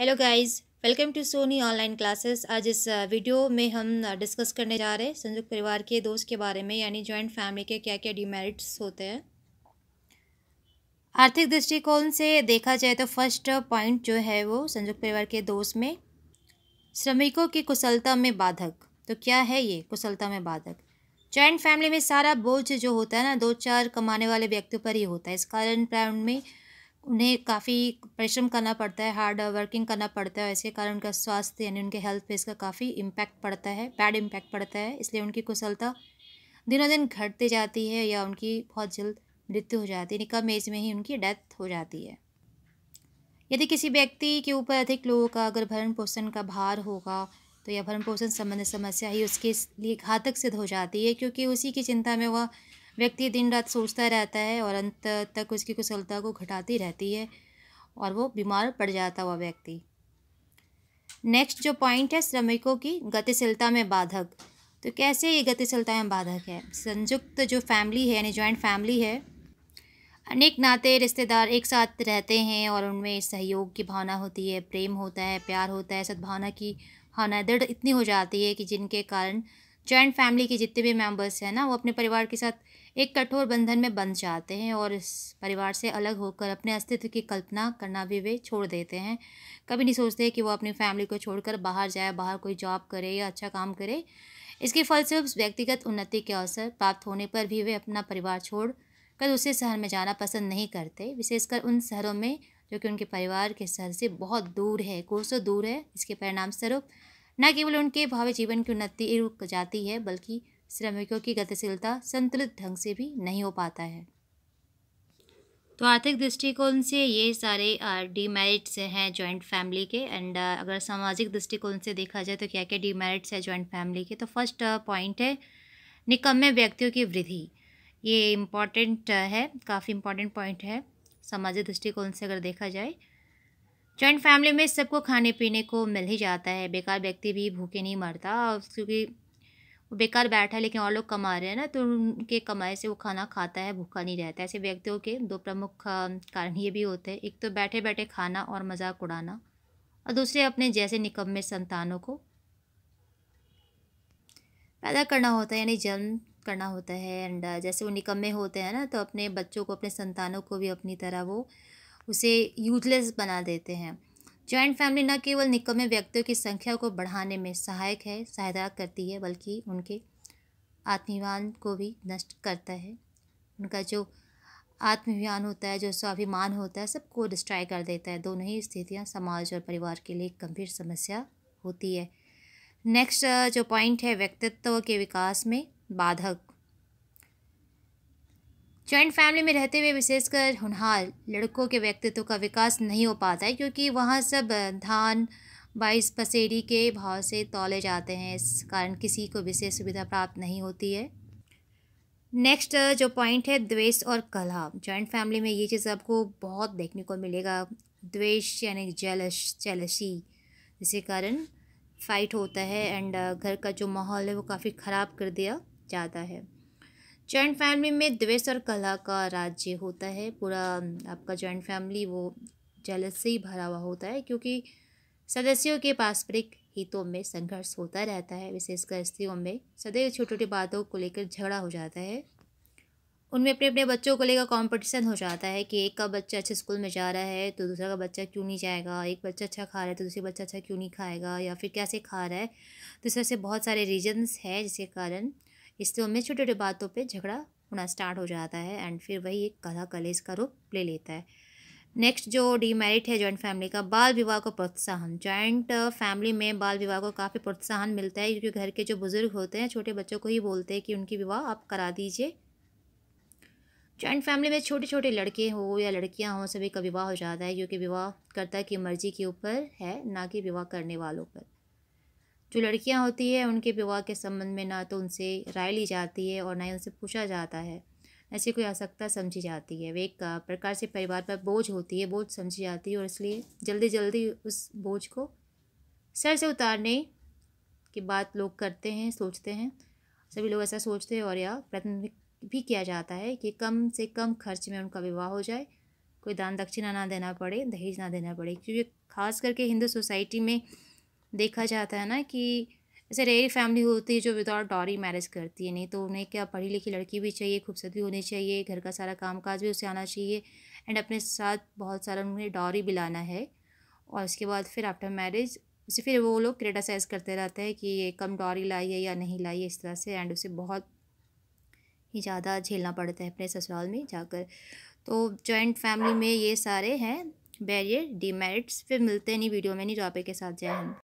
hello guys welcome to Soni online classes आज इस video uh, में हम डिस्कस uh, करने जा रहे हैं संयुक्त परिवार के दोस्त के बारे में यानी जॉइंट फैमिली के क्या क्या डिमेरिट्स होते हैं आर्थिक दृष्टिकोण से देखा जाए तो फर्स्ट पॉइंट जो है वो संयुक्त परिवार के दोस्त में श्रमिकों की कुशलता में बाधक तो क्या है ये कुशलता में बाधक जॉइंट फैमिली में सारा बोझ जो होता है ना दो चार कमाने वाले व्यक्तियों पर ही होता है इस कारण में उन्हें काफ़ी परिश्रम करना पड़ता है हार्ड वर्किंग करना पड़ता है ऐसे कारण उनका स्वास्थ्य यानी उनके हेल्थ पे इसका काफ़ी इम्पैक्ट पड़ता है बैड इम्पैक्ट पड़ता है इसलिए उनकी कुशलता दिनों दिन घटती जाती है या उनकी बहुत जल्द मृत्यु हो जाती है कम एज में ही उनकी डेथ हो जाती है यदि किसी व्यक्ति के ऊपर अधिक लोगों का अगर भरण पोषण का भार होगा तो यह भरण पोषण संबंधित समस्या ही उसके लिए घातक सिद्ध हो जाती है क्योंकि उसी की चिंता में वह व्यक्ति दिन रात सोचता रहता है और अंत तक उसकी कुशलता को घटाती रहती है और वो बीमार पड़ जाता हुआ व्यक्ति नेक्स्ट जो पॉइंट है श्रमिकों की गतिशीलता में बाधक तो कैसे ये गतिशीलता में बाधक है संयुक्त जो फैमिली है यानी ज्वाइंट फैमिली है अनेक नाते रिश्तेदार एक साथ रहते हैं और उनमें सहयोग की भावना होती है प्रेम होता है प्यार होता है सद्भावना की भावना दृढ़ इतनी हो जाती है कि जिनके कारण जॉइंट फैमिली के जितने भी मेम्बर्स हैं ना वो अपने परिवार के साथ एक कठोर बंधन में बंध जाते हैं और इस परिवार से अलग होकर अपने अस्तित्व की कल्पना करना भी वे छोड़ देते हैं कभी नहीं सोचते कि वो अपनी फैमिली को छोड़कर बाहर जाए बाहर कोई जॉब करे या अच्छा काम करे इसके फलस्वरूप व्यक्तिगत उन्नति के अवसर प्राप्त होने पर भी वे अपना परिवार छोड़ कर दूसरे शहर में जाना पसंद नहीं करते विशेषकर उन शहरों में जो कि उनके परिवार के शहर से बहुत दूर है कोसों दूर है इसके परिणामस्वरूप न केवल उनके भावी जीवन की उन्नति रुक जाती है बल्कि श्रमिकों की गतिशीलता संतुलित ढंग से भी नहीं हो पाता है तो आर्थिक दृष्टिकोण से ये सारे डीमेरिट्स हैं जॉइंट फैमिली के एंड अगर सामाजिक दृष्टिकोण से देखा जाए तो क्या क्या डीमेरिट्स है जॉइंट फैमिली के तो फर्स्ट पॉइंट है निकम्मे व्यक्तियों की वृद्धि ये इम्पॉर्टेंट है काफ़ी इम्पॉर्टेंट पॉइंट है सामाजिक दृष्टिकोण से अगर देखा जाए जॉइंट फैमिली में सबको खाने पीने को मिल ही जाता है बेकार व्यक्ति भी भूखे नहीं मरता क्योंकि वो बेकार बैठा है लेकिन और लोग कमा रहे हैं ना तो उनके कमाए से वो खाना खाता है भूखा नहीं रहता ऐसे व्यक्तियों के दो प्रमुख कारण ये भी होते हैं एक तो बैठे बैठे खाना और मजाक उड़ाना और दूसरे अपने जैसे निकम्मे संतानों को पैदा करना होता है यानी जन्म करना होता है एंड जैसे वो निकम्मे होते हैं ना तो अपने बच्चों को अपने संतानों को भी अपनी तरह वो उसे यूजलेस बना देते हैं जॉइंट फैमिली न केवल निकम्मे व्यक्तियों की संख्या को बढ़ाने में सहायक है सहायता करती है बल्कि उनके आत्मीवान को भी नष्ट करता है उनका जो आत्मव्यान होता है जो स्वाभिमान होता है सबको डिस्ट्रॉय कर देता है दोनों ही स्थितियाँ समाज और परिवार के लिए गंभीर समस्या होती है नेक्स्ट जो पॉइंट है व्यक्तित्व के विकास में बाधक जॉइंट फैमिली में रहते हुए विशेषकर होनहार लड़कों के व्यक्तित्व का विकास नहीं हो पाता है क्योंकि वहाँ सब धान बाईस पसेरी के भाव से तोले जाते हैं इस कारण किसी को विशेष सुविधा प्राप्त नहीं होती है नेक्स्ट जो पॉइंट है द्वेष और कलह जॉइंट फैमिली में ये चीज़ आपको बहुत देखने को मिलेगा द्वेष यानी जलश जलसी जिसके कारण फाइट होता है एंड घर का जो माहौल है वो काफ़ी ख़राब कर दिया जाता है जॉइंट फैमिली में द्वेष और कला का राज्य होता है पूरा आपका जॉइंट फैमिली वो जलस से ही भरा हुआ होता है क्योंकि सदस्यों के पारस्परिक हितों में संघर्ष होता रहता है विशेषकर स्त्रियों में सदैव छोटी छोटी बातों को लेकर झगड़ा हो जाता है उनमें अपने अपने बच्चों को लेकर कंपटीशन हो जाता है कि एक का बच्चा अच्छे स्कूल में जा रहा है तो दूसरा का बच्चा क्यों नहीं जाएगा एक बच्चा अच्छा खा रहा है तो दूसरा बच्चा अच्छा क्यों नहीं खाएगा या फिर कैसे खा रहा है तो इस तरह से बहुत सारे रीजन्स हैं जिसके कारण इससे उनमें छोटे छोटे बातों पे झगड़ा होना स्टार्ट हो जाता है एंड फिर वही एक कला कलेज का रूप ले लेता है नेक्स्ट जो डीमेरिट है जॉइंट फैमिली का बाल विवाह को प्रोत्साहन जॉइंट फैमिली में बाल विवाह को काफ़ी प्रोत्साहन मिलता है क्योंकि घर के जो बुज़ुर्ग होते हैं छोटे बच्चों को ही बोलते हैं कि उनकी विवाह आप करा दीजिए जॉइंट फैमिली में छोटे छोटे लड़के हो या लड़कियां हों सभी का विवाह हो जाता है क्योंकि विवाह करता की मर्जी के ऊपर है ना कि विवाह करने वालों पर जो लड़कियां होती हैं उनके विवाह के संबंध में ना तो उनसे राय ली जाती है और ना ही उनसे पूछा जाता है ऐसी कोई आवश्यकता समझी जाती है वे एक प्रकार से परिवार पर बोझ होती है बोझ समझी जाती है और इसलिए जल्दी जल्दी उस बोझ को सर से उतारने की बात लोग करते हैं सोचते हैं सभी लोग ऐसा सोचते हैं और यह प्रयत्न भी किया जाता है कि कम से कम खर्च में उनका विवाह हो जाए कोई दान दक्षिणा ना देना पड़े दहेज ना देना पड़े क्योंकि खास करके हिंदू सोसाइटी में देखा जाता है ना कि ऐसे रेयर फैमिली होती है जो विदाउट डॉरी मैरिज करती है नहीं तो उन्हें क्या पढ़ी लिखी लड़की भी चाहिए खूबसूरत भी होनी चाहिए घर का सारा काम काज भी उसे आना चाहिए एंड अपने साथ बहुत सारा उन्हें डॉरी भी लाना है और उसके बाद फिर आफ्टर मैरिज उसे फिर वो लोग क्रिटिसाइज करते रहते हैं कि ये कम डॉरी लाई है या नहीं लाई है इस तरह से एंड उसे बहुत ही ज़्यादा झेलना पड़ता है अपने ससुराल में जाकर तो जॉइंट फैमिली में ये सारे हैं बैरियर डीमेरिट्स फिर मिलते हैं नहीं वीडियो में नहीं टॉपिक के साथ जय हिंद